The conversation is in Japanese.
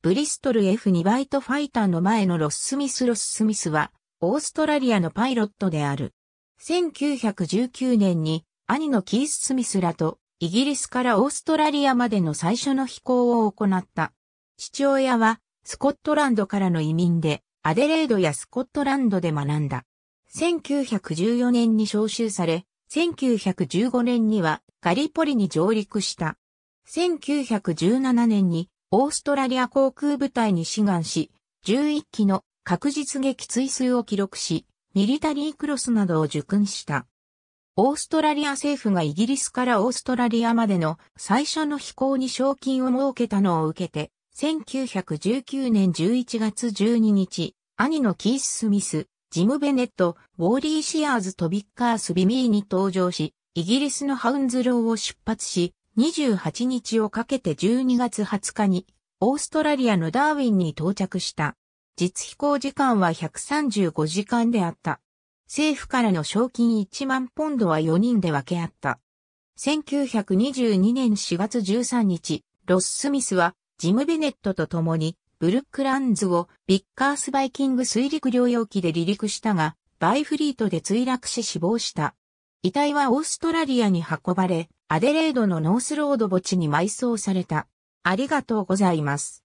ブリストル F2 バイトファイターの前のロス・スミス・ロス・スミスは、オーストラリアのパイロットである。1919年に、兄のキース・スミスらと、イギリスからオーストラリアまでの最初の飛行を行った。父親は、スコットランドからの移民で、アデレードやスコットランドで学んだ。1914年に召集され、1915年にはガリポリに上陸した。1917年にオーストラリア航空部隊に志願し、11機の確実撃墜数を記録し、ミリタリークロスなどを受訓した。オーストラリア政府がイギリスからオーストラリアまでの最初の飛行に賞金を設けたのを受けて、1919年11月12日、兄のキース・スミス、ジム・ベネット、ウォーリー・シアーズとビッカース・ビミーに登場し、イギリスのハウンズローを出発し、28日をかけて12月20日にオーストラリアのダーウィンに到着した。実飛行時間は135時間であった。政府からの賞金1万ポンドは4人で分け合った。1922年4月13日、ロス・スミスはジム・ベネットと共にブルックランズをビッカースバイキング水陸両用機で離陸したが、バイフリートで墜落し死亡した。遺体はオーストラリアに運ばれ、アデレードのノースロード墓地に埋葬された。ありがとうございます。